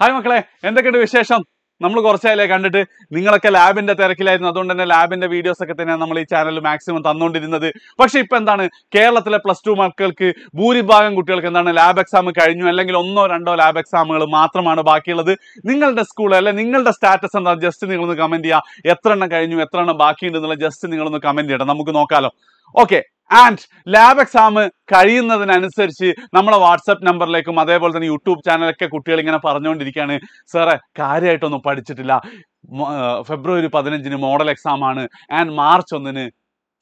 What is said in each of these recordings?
hi മക്കളെ എന്തൊക്കെയുണ്ട് വിശേഷം നമ്മൾ കുറച്ചായാലേ കണ്ടിട്ട് നിങ്ങളൊക്കെ ലാബിന്റെ തിരക്കിലായിരുന്നു അതുകൊണ്ട് തന്നെ ലാബിന്റെ വീഡിയോസ് ഒക്കെ തന്നെയാണ് നമ്മൾ ഈ ചാനൽ മാക്സിമം തന്നുകൊണ്ടിരുന്നത് പക്ഷെ ഇപ്പൊ എന്താണ് കേരളത്തിലെ പ്ലസ് ടു മക്കൾക്ക് ഭൂരിഭാഗം കുട്ടികൾക്ക് എന്താണ് ലാബ് എക്സാം കഴിഞ്ഞു അല്ലെങ്കിൽ ഒന്നോ രണ്ടോ ലാബ് എക്സാമുകൾ മാത്രമാണ് ബാക്കിയുള്ളത് നിങ്ങളുടെ സ്കൂൾ അല്ലെ നിങ്ങളുടെ സ്റ്റാറ്റസ് എന്താ ജസ്റ്റ് നിങ്ങളൊന്ന് കമന്റ് ചെയ്യുക എത്ര എണ്ണം കഴിഞ്ഞു എത്ര എണ്ണം ബാക്കിയുണ്ട് എന്നുള്ള ജസ്റ്റ് നിങ്ങളൊന്ന് കമന്റ് ചെയ്യണം നമുക്ക് നോക്കാലോ ഓക്കെ ആൻഡ് ലാബ് എക്സാം കഴിയുന്നതിനനുസരിച്ച് നമ്മളെ വാട്സപ്പ് നമ്പറിലേക്കും അതേപോലെ തന്നെ യൂട്യൂബ് ചാനലൊക്കെ കുട്ടികൾ ഇങ്ങനെ പറഞ്ഞുകൊണ്ടിരിക്കുകയാണ് സാറെ കാര്യമായിട്ടൊന്നും പഠിച്ചിട്ടില്ല ഫെബ്രുവരി പതിനഞ്ചിന് മോഡൽ എക്സാം ആണ് ആൻഡ് മാർച്ച് ഒന്നിന്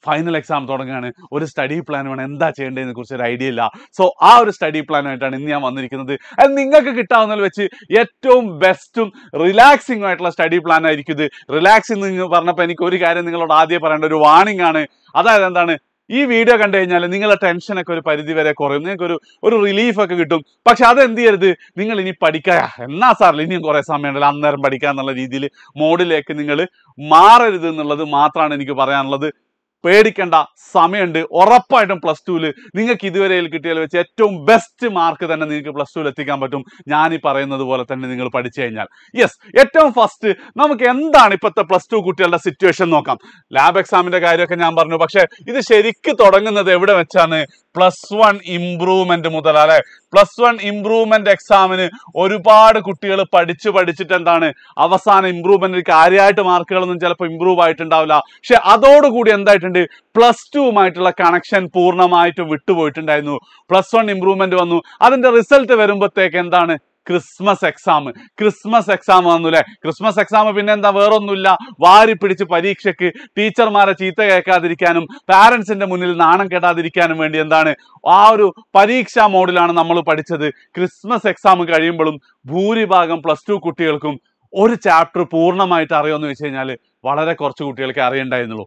ഫൈനൽ എക്സാം തുടങ്ങുകയാണ് ഒരു സ്റ്റഡി പ്ലാൻ വേണം എന്താ ചെയ്യേണ്ടതെന്ന് കുറിച്ച് ഒരു ഐഡിയ ഇല്ല സോ ആ ഒരു സ്റ്റഡി പ്ലാനായിട്ടാണ് ഇന്ന് ഞാൻ വന്നിരിക്കുന്നത് അത് നിങ്ങൾക്ക് കിട്ടാവുന്നതിൽ വെച്ച് ഏറ്റവും ബെസ്റ്റും റിലാക്സിംഗ് ആയിട്ടുള്ള സ്റ്റഡി പ്ലാൻ ആയിരിക്കും ഇത് റിലാക്സിംഗ് എന്ന് പറഞ്ഞപ്പോൾ എനിക്ക് ഒരു കാര്യം നിങ്ങളോട് ആദ്യം പറയേണ്ട ഒരു വാണിംഗ് ആണ് അതായത് എന്താണ് ഈ വീഡിയോ കണ്ടു കഴിഞ്ഞാൽ നിങ്ങളുടെ ടെൻഷനൊക്കെ ഒരു പരിധി വരെ കുറയും നിങ്ങൾക്ക് ഒരു ഒരു റിലീഫ് ഒക്കെ കിട്ടും പക്ഷെ അത് എന്ത് ചെയ്യരുത് നിങ്ങൾ ഇനി പഠിക്കുക എന്നാ സാറിൽ ഇനിയും കുറേ ഉണ്ടല്ലോ അന്നേരം പഠിക്കാന്നുള്ള രീതിയിൽ മോഡിലേക്ക് നിങ്ങൾ മാറരുത് എന്നുള്ളത് മാത്രമാണ് എനിക്ക് പറയാനുള്ളത് പേടിക്കേണ്ട സമയമുണ്ട് ഉറപ്പായിട്ടും പ്ലസ് ടുവിൽ നിങ്ങൾക്ക് ഇതുവരെ കിട്ടിയാൽ വെച്ച് ഏറ്റവും ബെസ്റ്റ് മാർക്ക് തന്നെ നിങ്ങൾക്ക് പ്ലസ് ടുവിൽ എത്തിക്കാൻ പറ്റും ഞാൻ ഈ പറയുന്നത് പോലെ തന്നെ നിങ്ങൾ പഠിച്ചു കഴിഞ്ഞാൽ യെസ് ഏറ്റവും ഫസ്റ്റ് നമുക്ക് എന്താണ് ഇപ്പോഴത്തെ പ്ലസ് ടു കുട്ടികളുടെ സിറ്റുവേഷൻ നോക്കാം ലാബ് എക്സാമിന്റെ കാര്യമൊക്കെ ഞാൻ പറഞ്ഞു പക്ഷേ ഇത് ശരിക്ക് തുടങ്ങുന്നത് എവിടെ വെച്ചാണ് പ്ലസ് വൺ ഇംപ്രൂവ്മെന്റ് മുതൽ അല്ലെ പ്ലസ് വൺ ഇംപ്രൂവ്മെന്റ് എക്സാമിന് ഒരുപാട് കുട്ടികൾ പഠിച്ചു പഠിച്ചിട്ട് എന്താണ് അവസാന ഇംപ്രൂവ്മെന്റ് കാര്യമായിട്ട് മാർക്കുകളൊന്നും ചിലപ്പോൾ ഇംപ്രൂവ് ആയിട്ടുണ്ടാവില്ല പക്ഷെ അതോടുകൂടി എന്തായിട്ടുണ്ട് പ്ലസ് ടുവുമായിട്ടുള്ള കണക്ഷൻ പൂർണ്ണമായിട്ട് വിട്ടുപോയിട്ടുണ്ടായിരുന്നു പ്ലസ് വൺ ഇംപ്രൂവ്മെന്റ് വന്നു അതിന്റെ റിസൾട്ട് വരുമ്പോഴത്തേക്ക് എന്താണ് ക്രിസ്മസ് എക്സാം ക്രിസ്മസ് എക്സാം വന്നു അല്ലെ ക്രിസ്മസ് എക്സാം പിന്നെ എന്താ വേറൊന്നുമില്ല വാരി പിടിച്ച് പരീക്ഷയ്ക്ക് ടീച്ചർമാരെ ചീത്ത കേൾക്കാതിരിക്കാനും പാരൻസിന്റെ മുന്നിൽ നാണം കെടാതിരിക്കാനും വേണ്ടി എന്താണ് ആ ഒരു പരീക്ഷാ മോഡിലാണ് നമ്മൾ പഠിച്ചത് ക്രിസ്മസ് എക്സാം കഴിയുമ്പോഴും ഭൂരിഭാഗം പ്ലസ് ടു കുട്ടികൾക്കും ഒരു ചാപ്റ്റർ പൂർണ്ണമായിട്ട് അറിയുമെന്ന് വെച്ച് കഴിഞ്ഞാൽ വളരെ കുറച്ച് കുട്ടികൾക്ക് അറിയണ്ടായിരുന്നുള്ളൂ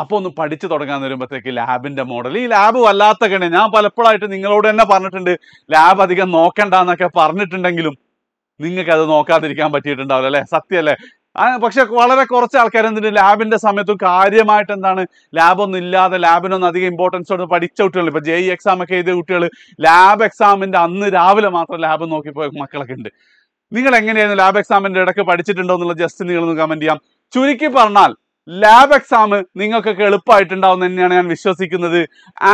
അപ്പൊ ഒന്ന് പഠിച്ചു തുടങ്ങാൻ വരുമ്പോഴത്തേക്ക് ലാബിന്റെ മോഡൽ ഈ ലാബ് വല്ലാത്ത കണ്ണേ ഞാൻ പലപ്പോഴായിട്ട് നിങ്ങളോട് തന്നെ പറഞ്ഞിട്ടുണ്ട് ലാബ് അധികം നോക്കണ്ട എന്നൊക്കെ പറഞ്ഞിട്ടുണ്ടെങ്കിലും നിങ്ങൾക്ക് അത് നോക്കാതിരിക്കാൻ പറ്റിയിട്ടുണ്ടാവില്ല അല്ലേ സത്യല്ലേ പക്ഷെ വളരെ കുറച്ച് ആൾക്കാർ എന്തിന് ലാബിന്റെ സമയത്തും കാര്യമായിട്ട് എന്താണ് ലാബൊന്നും ഇല്ലാതെ ലാബിനൊന്നും അധികം ഇമ്പോർട്ടൻസ് കൊടുത്ത് പഠിച്ച കുട്ടികൾ ഇപ്പൊ ജെ ഇ എക്സാം ഒക്കെ എഴുതിയ കുട്ടികൾ ലാബ് എക്സാമിന്റെ അന്ന് രാവിലെ മാത്രം ലാബ് നോക്കിപ്പോയ മക്കളൊക്കെ ഉണ്ട് നിങ്ങൾ എങ്ങനെയായിരുന്നു ലാബ് എക്സാമിന്റെ ഇടയ്ക്ക് പഠിച്ചിട്ടുണ്ടോ എന്നുള്ള ജസ്റ്റ് നിങ്ങളൊന്ന് കമന്റ് ചെയ്യാം ചുരുക്കി പറഞ്ഞാൽ ലാബ് എക്സാം നിങ്ങൾക്കൊക്കെ എളുപ്പമായിട്ടുണ്ടാവും തന്നെയാണ് ഞാൻ വിശ്വസിക്കുന്നത്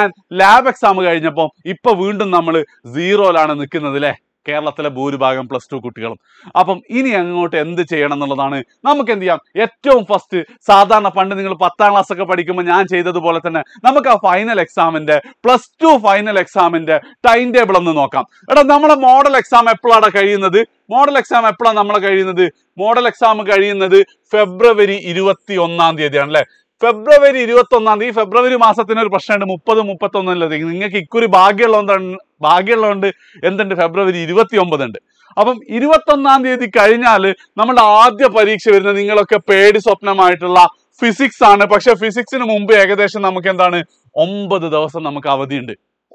ആൻഡ് ലാബ് എക്സാം കഴിഞ്ഞപ്പോൾ ഇപ്പൊ വീണ്ടും നമ്മൾ സീറോയിലാണ് നിൽക്കുന്നത് അല്ലേ കേരളത്തിലെ ഭൂരിഭാഗം പ്ലസ് ടു കുട്ടികളും അപ്പം ഇനി അങ്ങോട്ട് എന്ത് ചെയ്യണം എന്നുള്ളതാണ് നമുക്ക് എന്ത് ചെയ്യാം ഏറ്റവും ഫസ്റ്റ് സാധാരണ പണ്ട് നിങ്ങൾ പത്താം ക്ലാസ് ഒക്കെ പഠിക്കുമ്പോൾ ഞാൻ ചെയ്തതുപോലെ തന്നെ നമുക്ക് ആ ഫൈനൽ എക്സാമിന്റെ പ്ലസ് ടു ഫൈനൽ എക്സാമിന്റെ ടൈം ടേബിൾ ഒന്ന് നോക്കാം എടാ നമ്മുടെ മോഡൽ എക്സാം എപ്പോഴാണ് കഴിയുന്നത് മോഡൽ എക്സാം എപ്പോഴാണ് നമ്മളെ കഴിയുന്നത് മോഡൽ എക്സാം കഴിയുന്നത് ഫെബ്രുവരി ഇരുപത്തി ഒന്നാം തീയതിയാണ് അല്ലെ ഫെബ്രുവരി ഒന്നാം തീയതി ഫെബ്രുവരി മാസത്തിന് ഒരു പ്രശ്നമുണ്ട് മുപ്പത് മുപ്പത്തൊന്നില്ല നിങ്ങൾക്ക് ഇക്കുറി ഭാഗ്യമുള്ളതുകൊണ്ട് ഭാഗ്യമുള്ളതുകൊണ്ട് എന്തുണ്ട് ഫെബ്രുവരി ഇരുപത്തി ഒമ്പതുണ്ട് അപ്പം ഒന്നാം തീയതി കഴിഞ്ഞാൽ നമ്മുടെ ആദ്യ പരീക്ഷ വരുന്ന നിങ്ങളൊക്കെ പേടി സ്വപ്നമായിട്ടുള്ള ഫിസിക്സ് ആണ് പക്ഷെ ഫിസിക്സിന് മുമ്പ് ഏകദേശം നമുക്ക് എന്താണ് ഒമ്പത് ദിവസം നമുക്ക് അവധിയുണ്ട്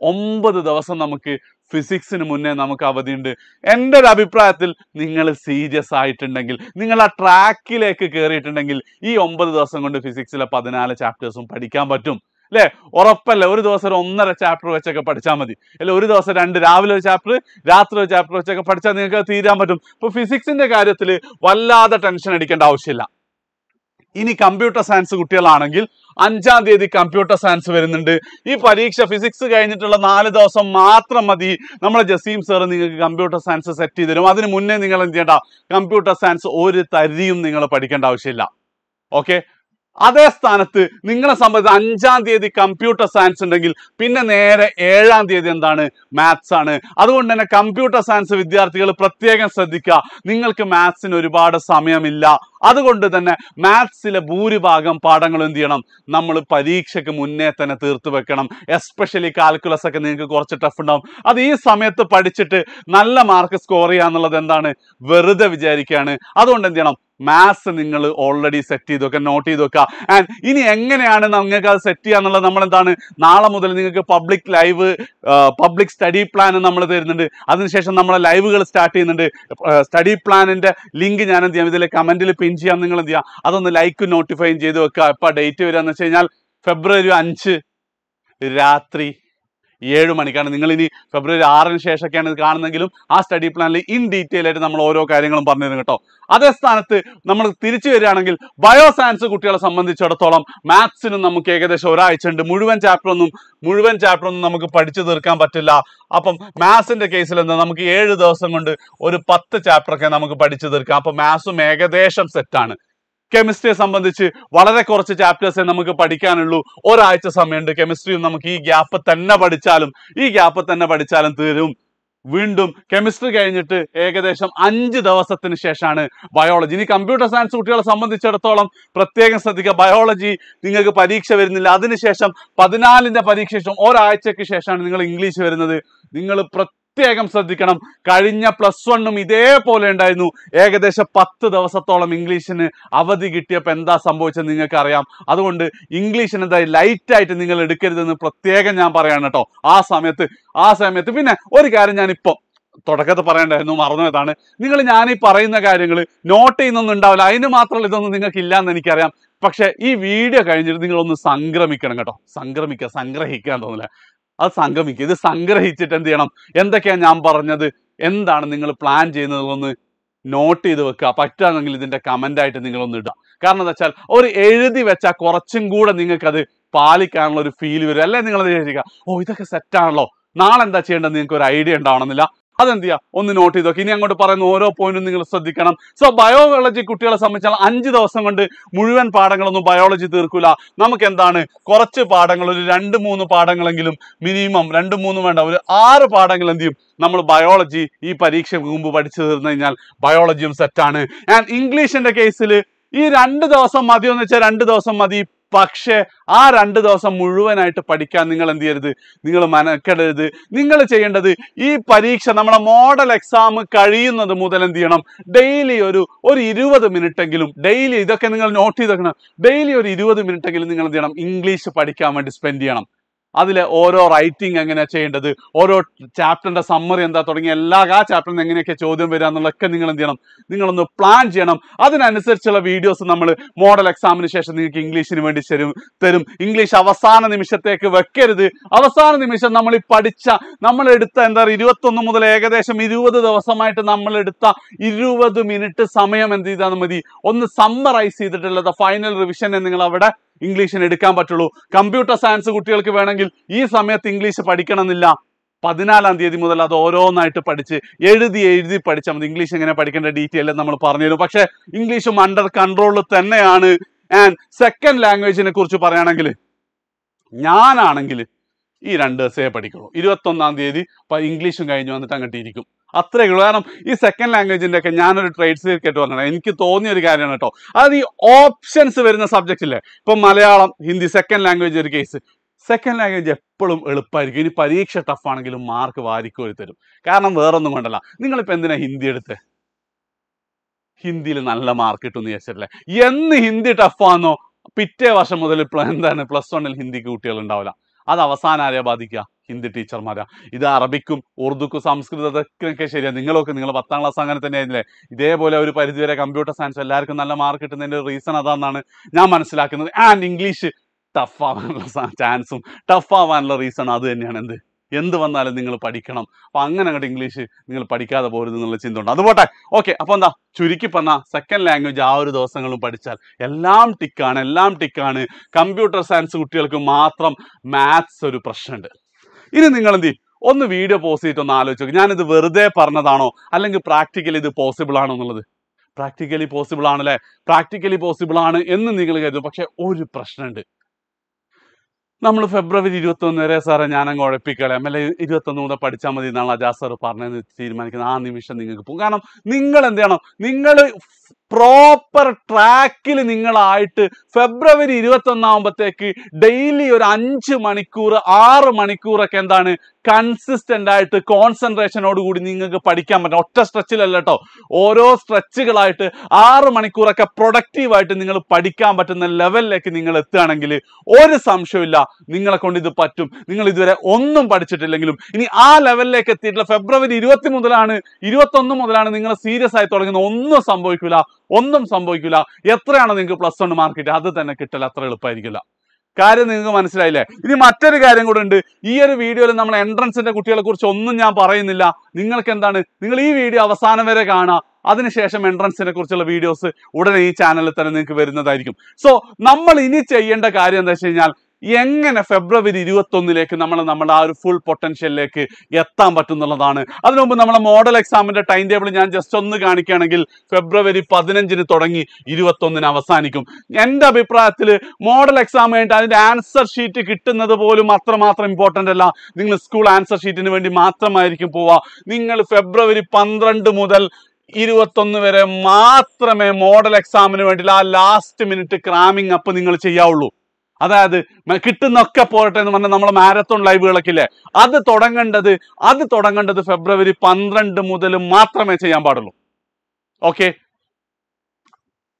ഒമ്പത് ദിവസം നമുക്ക് ഫിസിക്സിന് മുന്നേ നമുക്ക് അവധിയുണ്ട് എൻ്റെ ഒരു അഭിപ്രായത്തിൽ നിങ്ങൾ സീരിയസ് ആയിട്ടുണ്ടെങ്കിൽ നിങ്ങൾ ആ ട്രാക്കിലേക്ക് കയറിയിട്ടുണ്ടെങ്കിൽ ഈ ഒമ്പത് ദിവസം കൊണ്ട് ഫിസിക്സിലെ പതിനാല് ചാപ്റ്റേഴ്സും പഠിക്കാൻ പറ്റും അല്ലേ ഉറപ്പല്ല ഒരു ദിവസം ഒരു ഒന്നര ചാപ്റ്റർ വെച്ചൊക്കെ പഠിച്ചാൽ മതി അല്ലെ ഒരു ദിവസം രണ്ട് രാവിലെ ഒരു ചാപ്റ്റർ രാത്രി ഒരു ചാപ്റ്റർ വെച്ചൊക്കെ പഠിച്ചാൽ നിങ്ങൾക്ക് തീരാൻ പറ്റും ഇപ്പോൾ ഫിസിക്സിന്റെ കാര്യത്തിൽ വല്ലാതെ ടെൻഷൻ അടിക്കേണ്ട ആവശ്യമില്ല ഇനി കമ്പ്യൂട്ടർ സയൻസ് കുട്ടികളാണെങ്കിൽ അഞ്ചാം തീയതി കമ്പ്യൂട്ടർ സയൻസ് വരുന്നുണ്ട് ഈ പരീക്ഷ ഫിസിക്സ് കഴിഞ്ഞിട്ടുള്ള നാല് ദിവസം മാത്രം മതി നമ്മളെ ജസീം സാർ നിങ്ങൾക്ക് കമ്പ്യൂട്ടർ സയൻസ് സെറ്റ് ചെയ്ത് തരും അതിന് മുന്നേ നിങ്ങൾ എന്ത് ചെയ്യണ്ട കമ്പ്യൂട്ടർ സയൻസ് ഒരു തരിയും നിങ്ങൾ പഠിക്കേണ്ട ആവശ്യമില്ല ഓക്കെ അതേ സ്ഥാനത്ത് നിങ്ങളെ സംബന്ധിച്ച് അഞ്ചാം തീയതി കമ്പ്യൂട്ടർ സയൻസ് ഉണ്ടെങ്കിൽ പിന്നെ നേരെ ഏഴാം തീയതി എന്താണ് മാത്സ് ആണ് അതുകൊണ്ട് തന്നെ കമ്പ്യൂട്ടർ സയൻസ് വിദ്യാർത്ഥികൾ പ്രത്യേകം ശ്രദ്ധിക്കുക നിങ്ങൾക്ക് മാത്സിന് ഒരുപാട് സമയമില്ല അതുകൊണ്ട് തന്നെ മാത്സിലെ ഭൂരിഭാഗം പാഠങ്ങൾ എന്ത് ചെയ്യണം നമ്മൾ പരീക്ഷയ്ക്ക് മുന്നേ തന്നെ തീർത്തു വെക്കണം എസ്പെഷ്യലി കാൽക്കുലസ് ഒക്കെ നിങ്ങൾക്ക് കുറച്ച് ടഫ് ഉണ്ടാവും അത് ഈ സമയത്ത് പഠിച്ചിട്ട് നല്ല മാർക്ക് സ്കോർ ചെയ്യാന്നുള്ളത് എന്താണ് വെറുതെ വിചാരിക്കുകയാണ് അതുകൊണ്ട് എന്ത് ചെയ്യണം മാത്സ് നിങ്ങൾ ഓൾറെഡി സെറ്റ് ചെയ്ത് വെക്കുക നോട്ട് ചെയ്ത് വെക്കുക ആൻഡ് ഇനി എങ്ങനെയാണ് നിങ്ങൾക്ക് അത് സെറ്റ് ചെയ്യുക എന്നുള്ളത് നമ്മൾ എന്താണ് നാളെ മുതൽ നിങ്ങൾക്ക് public live public study plan നമ്മൾ തരുന്നുണ്ട് അതിനുശേഷം നമ്മളെ ലൈവുകൾ സ്റ്റാർട്ട് ചെയ്യുന്നുണ്ട് സ്റ്റഡി പ്ലാനിൻ്റെ ലിങ്ക് ഞാൻ എന്ത് ചെയ്യാം ഇതിൽ കമൻറ്റിൽ പിൻ ചെയ്യാം നിങ്ങൾ എന്ത് ചെയ്യാം അതൊന്ന് ലൈക്കും നോട്ടിഫൈ ചെയ്ത് വെക്കുക എപ്പോൾ ഡേറ്റ് വരിക എന്ന് വെച്ച് കഴിഞ്ഞാൽ ഫെബ്രുവരി അഞ്ച് രാത്രി ഏഴ് മണിക്കാണ് നിങ്ങൾ ഇനി ഫെബ്രുവരി ആറിന് ശേഷമൊക്കെയാണ് ഇത് കാണുന്നെങ്കിലും ആ സ്റ്റഡി പ്ലാനിൽ ഇൻ ഡീറ്റെയിൽ ആയിട്ട് നമ്മൾ ഓരോ കാര്യങ്ങളും പറഞ്ഞിരുന്നു കേട്ടോ അതേ സ്ഥാനത്ത് നമ്മൾ തിരിച്ചു വരികയാണെങ്കിൽ ബയോ സയൻസ് കുട്ടികളെ സംബന്ധിച്ചിടത്തോളം മാത്സിനും നമുക്ക് ഏകദേശം ഒരാഴ്ച ഉണ്ട് മുഴുവൻ ചാപ്റ്ററൊന്നും മുഴുവൻ ചാപ്റ്ററൊന്നും നമുക്ക് പഠിച്ചു തീർക്കാൻ പറ്റില്ല അപ്പം മാത്സിന്റെ കേസിൽ എന്താ നമുക്ക് ഏഴ് ദിവസം കൊണ്ട് ഒരു പത്ത് ചാപ്റ്ററൊക്കെ നമുക്ക് പഠിച്ചു തീർക്കാം അപ്പം മാത്സും ഏകദേശം സെറ്റാണ് കെമിസ്ട്രിയെ സംബന്ധിച്ച് വളരെ കുറച്ച് ചാപ്റ്റേഴ്സേ നമുക്ക് പഠിക്കാനുള്ളൂ ഒരാഴ്ച സമയമുണ്ട് കെമിസ്ട്രിയും നമുക്ക് ഈ ഗ്യാപ്പ് തന്നെ പഠിച്ചാലും ഈ ഗ്യാപ്പ് തന്നെ പഠിച്ചാലും തീരും വീണ്ടും കെമിസ്ട്രി കഴിഞ്ഞിട്ട് ഏകദേശം അഞ്ച് ദിവസത്തിന് ശേഷമാണ് ബയോളജി ഇനി കമ്പ്യൂട്ടർ സയൻസ് കുട്ടികളെ സംബന്ധിച്ചിടത്തോളം പ്രത്യേകം ശ്രദ്ധിക്കുക ബയോളജി നിങ്ങൾക്ക് പരീക്ഷ വരുന്നില്ല അതിനുശേഷം പതിനാലിൻ്റെ പരീക്ഷ ശേഷം ഒരാഴ്ചയ്ക്ക് ശേഷമാണ് നിങ്ങൾ ഇംഗ്ലീഷ് വരുന്നത് നിങ്ങൾ പ്രത്യേകം ശ്രദ്ധിക്കണം കഴിഞ്ഞ പ്ലസ് വണ്ണും ഇതേപോലെ ഉണ്ടായിരുന്നു ഏകദേശം പത്ത് ദിവസത്തോളം ഇംഗ്ലീഷിന് അവധി കിട്ടിയപ്പോൾ എന്താ സംഭവിച്ചത് നിങ്ങൾക്ക് അറിയാം അതുകൊണ്ട് ഇംഗ്ലീഷിന് എന്താ ലൈറ്റായിട്ട് നിങ്ങൾ എടുക്കരുതെന്ന് പ്രത്യേകം ഞാൻ പറയാണ് കേട്ടോ ആ സമയത്ത് ആ സമയത്ത് പിന്നെ ഒരു കാര്യം ഞാനിപ്പോൾ തുടക്കത്തിൽ മറന്നു മറന്നതാണ് നിങ്ങൾ ഞാൻ ഈ പറയുന്ന കാര്യങ്ങൾ നോട്ട് ചെയ്യുന്നൊന്നും ഉണ്ടാവില്ല അതിന് മാത്രമല്ല ഇതൊന്നും നിങ്ങൾക്ക് എന്ന് എനിക്കറിയാം പക്ഷെ ഈ വീഡിയോ കഴിഞ്ഞിട്ട് നിങ്ങളൊന്ന് സംക്രമിക്കണം കേട്ടോ സംക്രമിക്കുക സംഗ്രഹിക്കാൻ തോന്നില്ല അത് സംഗമിക്കും ഇത് സംഗ്രഹിച്ചിട്ട് എന്ത് ചെയ്യണം എന്തൊക്കെയാണ് ഞാൻ പറഞ്ഞത് എന്താണ് നിങ്ങൾ പ്ലാൻ ചെയ്യുന്നതെന്ന് നോട്ട് ചെയ്ത് വെക്കുക പറ്റുകയാണെങ്കിൽ ഇതിന്റെ കമന്റ് ആയിട്ട് നിങ്ങളൊന്ന് ഇടുക കാരണം എന്താ വെച്ചാൽ ഒരു എഴുതി വെച്ചാൽ കുറച്ചും കൂടെ നിങ്ങൾക്കത് പാലിക്കാനുള്ള ഒരു ഫീൽ വരും അല്ലെ നിങ്ങൾ ചെയ്യുക ഓ ഇതൊക്കെ സെറ്റാണല്ലോ നാളെ എന്താ ചെയ്യേണ്ടത് നിങ്ങൾക്ക് ഒരു ഐഡിയ ഉണ്ടാവണമെന്നില്ല അതെന്ത് ഒന്ന് നോട്ട് ചെയ്തോക്കി ഇനി അങ്ങോട്ട് പറയുന്ന ഓരോ പോയിന്റും നിങ്ങൾ ശ്രദ്ധിക്കണം സോ ബയോളജി കുട്ടികളെ സംബന്ധിച്ചാൽ അഞ്ച് ദിവസം കൊണ്ട് മുഴുവൻ പാഠങ്ങളൊന്നും ബയോളജി തീർക്കില്ല നമുക്ക് എന്താണ് കുറച്ച് പാഠങ്ങൾ ഒരു രണ്ട് മൂന്ന് പാഠങ്ങളെങ്കിലും മിനിമം രണ്ട് മൂന്ന് വേണ്ട ഒരു ആറ് പാഠങ്ങൾ എന്ത് ചെയ്യും നമ്മൾ ബയോളജി ഈ പരീക്ഷയ്ക്ക് മുമ്പ് പഠിച്ചു തീർന്നു കഴിഞ്ഞാൽ ബയോളജിയും സെറ്റാണ് ആൻഡ് ഇംഗ്ലീഷിന്റെ കേസിൽ ഈ രണ്ട് ദിവസം മതിയോ എന്ന് വെച്ചാൽ രണ്ട് ദിവസം മതി പക്ഷേ ആ രണ്ട് ദിവസം മുഴുവനായിട്ട് പഠിക്കാൻ നിങ്ങൾ എന്ത് ചെയ്യരുത് നിങ്ങൾ മനക്കെടരുത് നിങ്ങൾ ചെയ്യേണ്ടത് ഈ പരീക്ഷ നമ്മുടെ മോഡൽ എക്സാം കഴിയുന്നത് മുതൽ എന്ത് ചെയ്യണം ഡെയിലി ഒരു ഒരു ഇരുപത് മിനിറ്റ് എങ്കിലും ഡെയിലി ഇതൊക്കെ നിങ്ങൾ നോട്ട് ചെയ്തേക്കണം വെക്കണം ഡെയിലി ഒരു ഇരുപത് മിനിറ്റ് എങ്കിലും നിങ്ങൾ എന്ത് ചെയ്യണം ഇംഗ്ലീഷ് പഠിക്കാൻ വേണ്ടി സ്പെൻഡ് ചെയ്യണം അതിൽ ഓരോ റൈറ്റിംഗ് എങ്ങനെ ചെയ്യേണ്ടത് ഓരോ ചാപ്റ്ററിന്റെ സമ്മറി എന്താ തുടങ്ങിയ എല്ലാ ആ ചാപ്റ്ററിന് എങ്ങനെയൊക്കെ ചോദ്യം വരിക എന്നുള്ളതൊക്കെ നിങ്ങൾ എന്ത് ചെയ്യണം നിങ്ങളൊന്ന് പ്ലാൻ ചെയ്യണം അതിനനുസരിച്ചുള്ള വീഡിയോസ് നമ്മൾ മോഡൽ എക്സാമിന് ശേഷം നിങ്ങൾക്ക് ഇംഗ്ലീഷിന് വേണ്ടി തരും തരും ഇംഗ്ലീഷ് അവസാന നിമിഷത്തേക്ക് വെക്കരുത് അവസാന നിമിഷം നമ്മൾ ഈ പഠിച്ച നമ്മൾ എന്താ പറയുക ഇരുപത്തൊന്ന് മുതൽ ഏകദേശം ഇരുപത് ദിവസമായിട്ട് നമ്മൾ ഇരുപത് മിനിറ്റ് സമയം എന്ത് ചെയ്താൽ മതി ഒന്ന് സമ്മറൈസ് ചെയ്തിട്ടുള്ളത് ഫൈനൽ റിവിഷനെ നിങ്ങൾ അവിടെ ഇംഗ്ലീഷിന് എടുക്കാൻ പറ്റുള്ളൂ കമ്പ്യൂട്ടർ സയൻസ് കുട്ടികൾക്ക് വേണമെങ്കിൽ ഈ സമയത്ത് ഇംഗ്ലീഷ് പഠിക്കണമെന്നില്ല പതിനാലാം തീയതി മുതൽ അത് ഓരോന്നായിട്ട് പഠിച്ച് എഴുതി എഴുതി പഠിച്ചാൽ മതി ഇംഗ്ലീഷ് എങ്ങനെ പഠിക്കേണ്ട ഡീറ്റെയിൽ നമ്മൾ പറഞ്ഞു തരും പക്ഷേ ഇംഗ്ലീഷും അണ്ടർ കൺട്രോളിൽ തന്നെയാണ് ആൻഡ് സെക്കൻഡ് ലാംഗ്വേജിനെ കുറിച്ച് പറയുകയാണെങ്കിൽ ഞാനാണെങ്കിൽ ഈ രണ്ട് ദിവസമേ പഠിക്കുള്ളൂ ഇരുപത്തൊന്നാം തീയതി ഇംഗ്ലീഷും കഴിഞ്ഞ് വന്നിട്ട് അങ്ങോട്ട് ഇരിക്കും അത്രേ ഉള്ളൂ കാരണം ഈ സെക്കൻഡ് ലാംഗ്വേജിൻ്റെ ഒക്കെ ഞാനൊരു ട്രേഡ് സീക്രട്ട് പറഞ്ഞത് എനിക്ക് തോന്നിയ ഒരു കാര്യമാണ് കേട്ടോ അത് ഈ ഓപ്ഷൻസ് വരുന്ന സബ്ജക്റ്റ് ഇല്ലേ ഇപ്പം മലയാളം ഹിന്ദി സെക്കൻഡ് ലാംഗ്വേജ് ഒരു കേസ് സെക്കൻഡ് ലാംഗ്വേജ് എപ്പോഴും എളുപ്പമായിരിക്കും ഇനി പരീക്ഷ ടഫാണെങ്കിലും മാർക്ക് വാരിക്കോരി തരും കാരണം വേറൊന്നും കൊണ്ടല്ല നിങ്ങളിപ്പോൾ എന്തിനാ ഹിന്ദി എടുത്ത് ഹിന്ദിയിൽ നല്ല മാർക്ക് കിട്ടും എന്ന് വിചാരിച്ചല്ലേ എന്ന് ഹിന്ദി ടഫാന്നോ പിറ്റേ വർഷം മുതൽ എന്താണ് പ്ലസ് വണ്ണിൽ ഹിന്ദിക്ക് കുട്ടികൾ ഉണ്ടാവില്ല അത് അവസാനം ആരെയാ ബാധിക്കുക ഹിന്ദി ടീച്ചർമാരാ ഇത് അറബിക്കും ഉറുദുക്കും സംസ്കൃതത്തിനൊക്കെ ശരിയാണ് നിങ്ങളൊക്കെ നിങ്ങൾ പത്താം ക്ലാസ് അങ്ങനെ തന്നെ ആയിരുന്നില്ലേ ഇതേപോലെ ഒരു പരിധിവരെ കമ്പ്യൂട്ടർ സയൻസ് എല്ലാവർക്കും നല്ല മാർക്ക് കിട്ടുന്നതിൻ്റെ റീസൺ അതാണെന്നാണ് ഞാൻ മനസ്സിലാക്കുന്നത് ആൻഡ് ഇംഗ്ലീഷ് ടഫ് ആവാനുള്ള ചാൻസും ടഫ് ആവാനുള്ള റീസൺ അത് തന്നെയാണ് എന്ത് എന്ത് വന്നാലും നിങ്ങൾ പഠിക്കണം അപ്പം അങ്ങനെ അങ്ങോട്ട് ഇംഗ്ലീഷ് നിങ്ങൾ പഠിക്കാതെ പോരുത് എന്നുള്ള ചിന്ത ഉണ്ട് അതുപോട്ടെ ഓക്കെ അപ്പോൾ എന്താ ചുരുക്കി പറഞ്ഞാൽ സെക്കൻഡ് ലാംഗ്വേജ് ആ ഒരു ദിവസങ്ങളും പഠിച്ചാൽ എല്ലാം ടിക്കാണ് എല്ലാം ടിക്കാണ് കമ്പ്യൂട്ടർ സയൻസ് കുട്ടികൾക്ക് മാത്രം മാത്സ് ഒരു പ്രശ്നമുണ്ട് ഇനി നിങ്ങൾ എന്ത് ഒന്ന് വീഡിയോ പോസ്റ്റ് ചെയ്തിട്ട് ഒന്ന് ആലോചിച്ചു ഞാനിത് വെറുതെ പറഞ്ഞതാണോ അല്ലെങ്കിൽ പ്രാക്ടിക്കലി ഇത് പോസിബിൾ ആണോ എന്നുള്ളത് പ്രാക്ടിക്കലി പോസിബിൾ ആണ് പ്രാക്ടിക്കലി പോസിബിൾ ആണ് എന്ന് നിങ്ങൾ കരുതും പക്ഷെ ഒരു പ്രശ്നമുണ്ട് നമ്മൾ ഫെബ്രുവരി ഇരുപത്തൊന്ന് വരെ സാറെ ഞാനങ്ങ് ഉഴപ്പിക്കളയാം അല്ലെ ഇരുപത്തൊന്ന് മുതൽ പഠിച്ചാൽ മതി എന്നാണ് അജാസ് സാർ പറഞ്ഞതെന്ന് തീരുമാനിക്കുന്നത് ആ നിമിഷം നിങ്ങൾക്ക് പോകും കാരണം നിങ്ങൾ എന്ത് ചെയ്യണം നിങ്ങൾ പ്രോപ്പർ ട്രാക്കിൽ നിങ്ങളായിട്ട് ഫെബ്രുവരി ഇരുപത്തൊന്നാകുമ്പോഴത്തേക്ക് ഡെയിലി ഒരു അഞ്ച് മണിക്കൂർ ആറ് മണിക്കൂറൊക്കെ എന്താണ് കൺസിസ്റ്റന്റ് ആയിട്ട് കോൺസെൻട്രേഷനോട് കൂടി നിങ്ങൾക്ക് പഠിക്കാൻ പറ്റും ഒറ്റ സ്ട്രെച്ചിലല്ല കേട്ടോ ഓരോ സ്ട്രെച്ചുകളായിട്ട് ആറ് മണിക്കൂറൊക്കെ പ്രൊഡക്റ്റീവായിട്ട് നിങ്ങൾ പഠിക്കാൻ പറ്റുന്ന ലെവലിലേക്ക് നിങ്ങൾ എത്തുകയാണെങ്കിൽ ഒരു സംശയമില്ല നിങ്ങളെ കൊണ്ട് ഇത് പറ്റും നിങ്ങൾ ഇതുവരെ ഒന്നും പഠിച്ചിട്ടില്ലെങ്കിലും ഇനി ആ ലെവലിലേക്ക് എത്തിയിട്ടുള്ള ഫെബ്രുവരി ഇരുപത്തി മുതലാണ് ഒന്ന് മുതലാണ് നിങ്ങൾ സീരിയസ് ആയി തുടങ്ങുന്നത് ഒന്നും സംഭവിക്കില്ല ഒന്നും സംഭവിക്കില്ല എത്രയാണ് നിങ്ങൾക്ക് പ്ലസ് വൺ മാർക്ക് കിട്ടുക അത് തന്നെ കിട്ടില്ല അത്ര എളുപ്പമായിരിക്കില്ല കാര്യം നിങ്ങൾക്ക് മനസ്സിലായില്ലേ ഇനി മറ്റൊരു കാര്യം കൂടെ ഉണ്ട് ഈ ഒരു വീഡിയോയിൽ നമ്മൾ എൻട്രൻസിന്റെ കുട്ടികളെ കുറിച്ച് ഒന്നും ഞാൻ പറയുന്നില്ല നിങ്ങൾക്ക് എന്താണ് നിങ്ങൾ ഈ വീഡിയോ അവസാനം വരെ കാണുക അതിനുശേഷം എൻട്രൻസിനെ കുറിച്ചുള്ള വീഡിയോസ് ഉടനെ ഈ ചാനലിൽ തന്നെ നിങ്ങൾക്ക് വരുന്നതായിരിക്കും സോ നമ്മൾ ഇനി ചെയ്യേണ്ട കാര്യം എന്താ വെച്ച് കഴിഞ്ഞാൽ എങ്ങനെ ഫെബ്രുവരി ഇരുപത്തൊന്നിലേക്ക് നമ്മൾ നമ്മുടെ ആ ഒരു ഫുൾ പൊട്ടൻഷ്യലിലേക്ക് എത്താൻ പറ്റുന്നുള്ളതാണ് അതിനു മുമ്പ് നമ്മളെ മോഡൽ എക്സാമിന്റെ ടൈം ടേബിൾ ഞാൻ ജസ്റ്റ് ഒന്ന് കാണിക്കുകയാണെങ്കിൽ ഫെബ്രുവരി പതിനഞ്ചിന് തുടങ്ങി ഇരുപത്തൊന്നിന് അവസാനിക്കും എൻ്റെ അഭിപ്രായത്തിൽ മോഡൽ എക്സാം കഴിഞ്ഞിട്ട് അതിന്റെ ആൻസർ ഷീറ്റ് കിട്ടുന്നത് പോലും അത്രമാത്രം ഇമ്പോർട്ടൻ്റ് അല്ല നിങ്ങൾ സ്കൂൾ ആൻസർ ഷീറ്റിന് വേണ്ടി മാത്രമായിരിക്കും പോവുക നിങ്ങൾ ഫെബ്രുവരി പന്ത്രണ്ട് മുതൽ ഇരുപത്തൊന്ന് വരെ മാത്രമേ മോഡൽ എക്സാമിന് വേണ്ടിയിട്ട് ആ ലാസ്റ്റ് മിനിറ്റ് ക്രാമിംഗ് അപ്പ് നിങ്ങൾ ചെയ്യാവുള്ളൂ അതായത് കിട്ടുന്നൊക്കെ പോരട്ടെ എന്ന് പറഞ്ഞാൽ നമ്മളെ മാരത്തോൺ ലൈവുകളൊക്കെ ഇല്ലേ അത് തുടങ്ങേണ്ടത് അത് തുടങ്ങേണ്ടത് ഫെബ്രുവരി പന്ത്രണ്ട് മുതൽ മാത്രമേ ചെയ്യാൻ പാടുള്ളൂ ഓക്കെ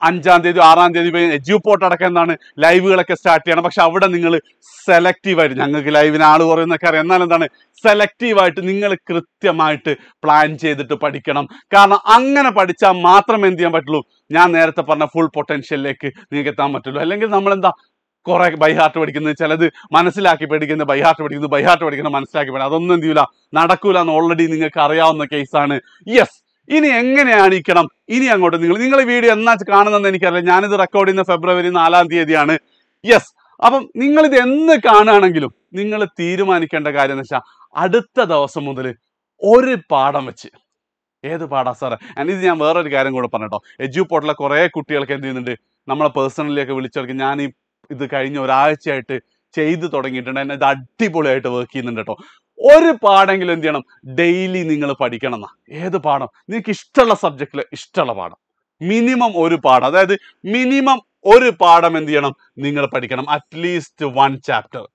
അഞ്ചാം തീയതി ആറാം തീയതി എജ്യൂപോർട്ട് അടക്കം എന്താണ് ലൈവുകളൊക്കെ സ്റ്റാർട്ട് ചെയ്യണം പക്ഷെ അവിടെ നിങ്ങൾ ആയിട്ട് ഞങ്ങൾക്ക് ലൈവിന് ആൾ കുറയുന്നൊക്കെ അറിയാം എന്നാൽ എന്താണ് സെലക്റ്റീവായിട്ട് നിങ്ങൾ കൃത്യമായിട്ട് പ്ലാൻ ചെയ്തിട്ട് പഠിക്കണം കാരണം അങ്ങനെ പഠിച്ചാൽ മാത്രമേ എന്ത് ചെയ്യാൻ പറ്റുള്ളൂ ഞാൻ നേരത്തെ പറഞ്ഞ ഫുൾ പൊട്ടൻഷ്യലിലേക്ക് നിങ്ങൾക്ക് എത്താൻ പറ്റുള്ളൂ അല്ലെങ്കിൽ നമ്മൾ എന്താ കുറെ ബൈഹാർട്ട് പഠിക്കുന്നത് ചിലത് മനസ്സിലാക്കി പഠിക്കുന്നത് ബൈഹാർട്ട് പഠിക്കുന്നത് ബൈഹാർട്ട് പഠിക്കുന്നത് മനസ്സിലാക്കി പഠിക്കുന്നത് അതൊന്നും എന്ത് ചെയ്യൂല നടക്കൂല എന്ന് ഓൾറെഡി നിങ്ങൾക്ക് അറിയാവുന്ന കേസാണ് യെസ് ഇനി എങ്ങനെയാണ് ഇരിക്കണം ഇനി അങ്ങോട്ട് നിങ്ങൾ നിങ്ങൾ വീഡിയോ എന്നാ കാണുന്നതെന്ന് എനിക്കറിയില്ല ഞാനിത് റെക്കോർഡ് ചെയ്യുന്ന ഫെബ്രുവരി നാലാം തീയതിയാണ് യെസ് അപ്പം നിങ്ങളിത് എന്ന് കാണുകയാണെങ്കിലും നിങ്ങൾ തീരുമാനിക്കേണ്ട കാര്യം എന്ന് വെച്ചാൽ അടുത്ത ദിവസം മുതൽ ഒരു പാഠം വെച്ച് ഏത് പാടാ സാറേ ആൻഡ് ഇത് ഞാൻ വേറൊരു കാര്യം കൂടെ പറഞ്ഞിട്ടോ എജ്യു പോർട്ടലിലെ കുറേ കുട്ടികൾക്ക് എന്ത് ചെയ്യുന്നുണ്ട് നമ്മളെ പേഴ്സണലിയൊക്കെ വിളിച്ചവർക്ക് ഞാൻ ഈ ഇത് കഴിഞ്ഞ ഒരാഴ്ചയായിട്ട് ചെയ്തു തുടങ്ങിയിട്ടുണ്ട് എന്നെ ഇത് അടിപൊളിയായിട്ട് വർക്ക് ചെയ്യുന്നുണ്ട് കേട്ടോ ഒരു പാഠമെങ്കിലും എന്ത് ചെയ്യണം ഡെയിലി നിങ്ങൾ പഠിക്കണം എന്നാ ഏത് പാഠം നിങ്ങൾക്ക് ഇഷ്ടമുള്ള സബ്ജക്റ്റിൽ ഇഷ്ടമുള്ള പാഠം മിനിമം ഒരു പാഠം അതായത് മിനിമം ഒരു പാഠം എന്ത് ചെയ്യണം നിങ്ങൾ പഠിക്കണം അറ്റ്ലീസ്റ്റ് വൺ ചാപ്റ്റർ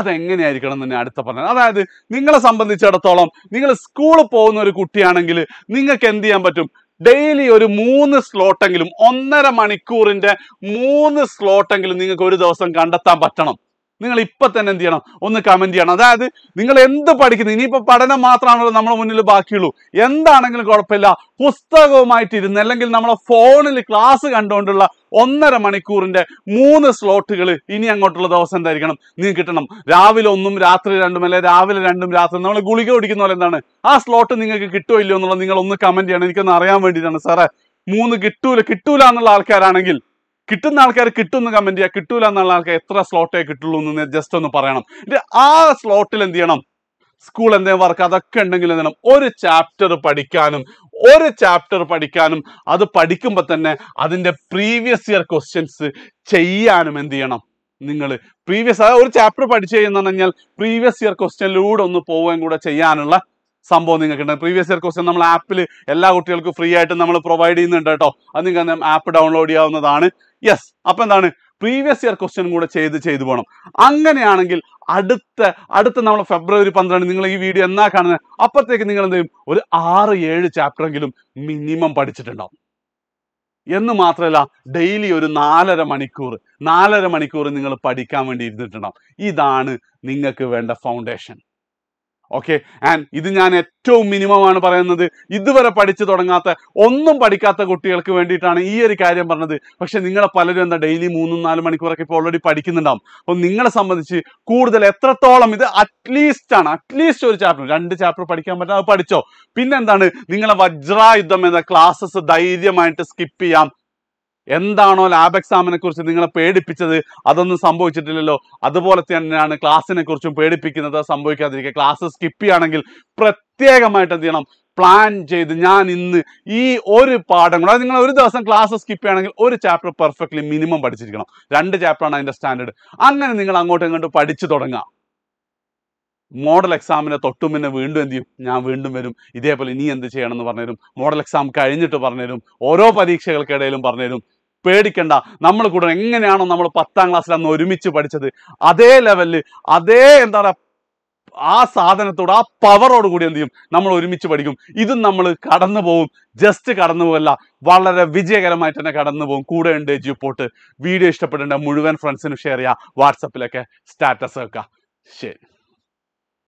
അതെങ്ങനെയായിരിക്കണം എന്ന് ഞാൻ അടുത്ത പറഞ്ഞത് അതായത് നിങ്ങളെ സംബന്ധിച്ചിടത്തോളം നിങ്ങൾ സ്കൂളിൽ പോകുന്ന ഒരു കുട്ടിയാണെങ്കിൽ നിങ്ങൾക്ക് എന്ത് ചെയ്യാൻ പറ്റും ഡെയിലി ഒരു മൂന്ന് സ്ലോട്ടെങ്കിലും ഒന്നര മണിക്കൂറിന്റെ മൂന്ന് സ്ലോട്ടെങ്കിലും നിങ്ങൾക്ക് ഒരു ദിവസം കണ്ടെത്താൻ പറ്റണം നിങ്ങൾ ഇപ്പൊ തന്നെ എന്ത് ചെയ്യണം ഒന്ന് കമന്റ് ചെയ്യണം അതായത് നിങ്ങൾ എന്ത് പഠിക്കുന്നു ഇനിയിപ്പോൾ പഠനം മാത്രമാണല്ലോ നമ്മുടെ മുന്നിൽ ബാക്കിയുള്ളൂ എന്താണെങ്കിലും കുഴപ്പമില്ല പുസ്തകവുമായിട്ട് ഇരുന്ന് അല്ലെങ്കിൽ നമ്മളെ ഫോണിൽ ക്ലാസ് കണ്ടുകൊണ്ടുള്ള ഒന്നര മണിക്കൂറിന്റെ മൂന്ന് സ്ലോട്ടുകൾ ഇനി അങ്ങോട്ടുള്ള ദിവസം എന്തായിരിക്കണം നീ കിട്ടണം രാവിലെ ഒന്നും രാത്രി രണ്ടും അല്ലെ രാവിലെ രണ്ടും രാത്രി നമ്മൾ ഗുളിക ഓടിക്കുന്ന പോലെ എന്താണ് ആ സ്ലോട്ട് നിങ്ങൾക്ക് കിട്ടുമോ ഇല്ലയോ എന്നുള്ളത് നിങ്ങൾ ഒന്ന് കമന്റ് ചെയ്യണം എനിക്കൊന്ന് അറിയാൻ വേണ്ടിയിട്ടാണ് സാറേ മൂന്ന് കിട്ടൂല കിട്ടൂല എന്നുള്ള ആൾക്കാരാണെങ്കിൽ കിട്ടുന്ന ആൾക്കാർ കിട്ടുമെന്ന് കമന്റ് ചെയ്യുക കിട്ടൂല എന്നുള്ള ആൾക്കാർ എത്ര സ്ലോട്ടേ കിട്ടുള്ളൂ എന്ന് ജസ്റ്റ് ഒന്ന് പറയണം ആ സ്ലോട്ടിൽ എന്ത് ചെയ്യണം സ്കൂൾ എന്തെങ്കിലും വർക്ക് അതൊക്കെ ഉണ്ടെങ്കിൽ എന്താണ് ഒരു ചാപ്റ്റർ പഠിക്കാനും ഒരു ചാപ്റ്റർ പഠിക്കാനും അത് പഠിക്കുമ്പോൾ തന്നെ അതിൻ്റെ പ്രീവിയസ് ഇയർ ക്വസ്റ്റ്യൻസ് ചെയ്യാനും എന്ത് ചെയ്യണം നിങ്ങൾ പ്രീവിയസ് ഒരു ചാപ്റ്റർ പഠിച്ചു കഴിഞ്ഞാൽ പ്രീവിയസ് ഇയർ ക്വസ്റ്റ്യനിലൂടെ ഒന്ന് പോവുകയും കൂടെ ചെയ്യാനുള്ള സംഭവം നിങ്ങൾക്ക് ഉണ്ട് പ്രീവിയസ് ഇയർ ക്വസ്റ്റ്യൻ നമ്മൾ ആപ്പിൽ എല്ലാ കുട്ടികൾക്കും ഫ്രീ ആയിട്ട് നമ്മൾ പ്രൊവൈഡ് ചെയ്യുന്നുണ്ട് കേട്ടോ അത് നിങ്ങൾക്ക് ആപ്പ് ഡൗൺലോഡ് ചെയ്യാവുന്നതാണ് യെസ് അപ്പം എന്താണ് പ്രീവിയസ് ഇയർ ക്വസ്റ്റ്യൻ കൂടെ ചെയ്ത് ചെയ്തു പോകണം അങ്ങനെയാണെങ്കിൽ അടുത്ത അടുത്ത നമ്മൾ ഫെബ്രുവരി പന്ത്രണ്ട് നിങ്ങൾ ഈ വീഡിയോ എന്നാ കാണുന്നത് അപ്പോഴത്തേക്ക് നിങ്ങൾ എന്തെങ്കിലും ഒരു ആറ് ഏഴ് എങ്കിലും മിനിമം പഠിച്ചിട്ടുണ്ടാവും എന്ന് മാത്രമല്ല ഡെയിലി ഒരു നാലര മണിക്കൂർ നാലര മണിക്കൂർ നിങ്ങൾ പഠിക്കാൻ വേണ്ടി ഇരുന്നിട്ടുണ്ടാവും ഇതാണ് നിങ്ങൾക്ക് വേണ്ട ഫൗണ്ടേഷൻ ഓക്കെ ആൻഡ് ഇത് ഞാൻ ഏറ്റവും മിനിമമാണ് പറയുന്നത് ഇതുവരെ പഠിച്ചു തുടങ്ങാത്ത ഒന്നും പഠിക്കാത്ത കുട്ടികൾക്ക് വേണ്ടിയിട്ടാണ് ഈ ഒരു കാര്യം പറഞ്ഞത് പക്ഷെ നിങ്ങളെ പലരും എന്താ ഡെയിലി മൂന്നും നാല് മണിക്കൂറൊക്കെ ഇപ്പോൾ ഓൾറെഡി പഠിക്കുന്നുണ്ടാവും അപ്പം നിങ്ങളെ സംബന്ധിച്ച് കൂടുതൽ എത്രത്തോളം ഇത് അറ്റ്ലീസ്റ്റ് ആണ് അറ്റ്ലീസ്റ്റ് ഒരു ചാപ്റ്റർ രണ്ട് ചാപ്റ്റർ പഠിക്കാൻ അത് പഠിച്ചോ പിന്നെന്താണ് നിങ്ങളെ വജ്രായുദ്ധം എന്ന ക്ലാസ്സസ് ധൈര്യമായിട്ട് സ്കിപ്പ് ചെയ്യാം എന്താണോ ലാബ് എക്സാമിനെ കുറിച്ച് നിങ്ങളെ പേടിപ്പിച്ചത് അതൊന്നും സംഭവിച്ചിട്ടില്ലല്ലോ അതുപോലെ തന്നെയാണ് ക്ലാസ്സിനെ കുറിച്ചും പേടിപ്പിക്കുന്നത് സംഭവിക്കാതിരിക്കുക ക്ലാസ് സ്കിപ്പ് ചെയ്യുകയാണെങ്കിൽ പ്രത്യേകമായിട്ട് എന്ത് ചെയ്യണം പ്ലാൻ ചെയ്ത് ഞാൻ ഇന്ന് ഈ ഒരു പാഠം കൂടെ നിങ്ങൾ ഒരു ദിവസം ക്ലാസ് സ്കിപ്പ് ചെയ്യണമെങ്കിൽ ഒരു ചാപ്റ്റർ പെർഫെക്റ്റ്ലി മിനിമം പഠിച്ചിരിക്കണം രണ്ട് ചാപ്റ്ററാണ് അതിൻ്റെ സ്റ്റാൻഡേർഡ് അങ്ങനെ നിങ്ങൾ അങ്ങോട്ടും ഇങ്ങോട്ടും പഠിച്ചു തുടങ്ങാം മോഡൽ എക്സാമിനെ തൊട്ടും പിന്നെ വീണ്ടും എന്ത് ചെയ്യും ഞാൻ വീണ്ടും വരും ഇതേപോലെ ഇനി എന്ത് ചെയ്യണം എന്ന് പറഞ്ഞുതരും മോഡൽ എക്സാം കഴിഞ്ഞിട്ട് പറഞ്ഞുതരും ഓരോ പരീക്ഷകൾക്കിടയിലും പറഞ്ഞുതരും പേടിക്കണ്ട നമ്മൾ കൂടെ എങ്ങനെയാണോ നമ്മൾ പത്താം ക്ലാസ്സിൽ അന്ന് ഒരുമിച്ച് പഠിച്ചത് അതേ ലെവലിൽ അതേ എന്താ പറയുക ആ സാധനത്തോട് ആ പവറോട് കൂടി എന്ത് ചെയ്യും നമ്മൾ ഒരുമിച്ച് പഠിക്കും ഇതും നമ്മൾ കടന്നു പോകും ജസ്റ്റ് കടന്നു പോകല്ല വളരെ വിജയകരമായിട്ട് തന്നെ കടന്നു പോകും കൂടെ ഉണ്ട് ജിപ്പോട്ട് വീഡിയോ ഇഷ്ടപ്പെടേണ്ട മുഴുവൻ ഫ്രണ്ട്സിനും ഷെയർ ചെയ്യുക വാട്സപ്പിലൊക്കെ സ്റ്റാറ്റസ് വെക്കുക ശരി